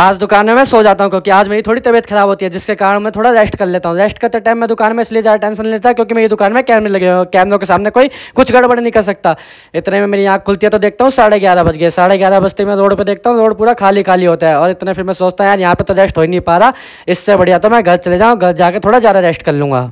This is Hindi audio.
आज दुकान में मैं सो जाता हूँ क्योंकि आज मेरी थोड़ी तबीयत खराब होती है जिसके कारण मैं थोड़ा रेस्ट कर लेता हूँ रेस्ट करते टाइम मैं दुकान में इसलिए ज़्यादा टेंशन लेता क्योंकि मेरी दुकान में कैमरे लगे हुए कैमरों के सामने कोई कुछ गड़बड़ नहीं कर सकता इतने में मेरी आँख खुलती है तो देखता हूँ साढ़े ग्यारह बज गए साढ़े ग्यारह बजते मैं रोड पर देखता हूँ रोड पूरा खाली खाली होता है और इतने फिर मैं सोचता हूँ यार यहाँ पर तो रेस्ट हो ही नहीं पा रहा इससे बढ़िया तो मैं घर चले जाऊँ घर जाकर थोड़ा ज़्यादा रेस्ट कर लूँगा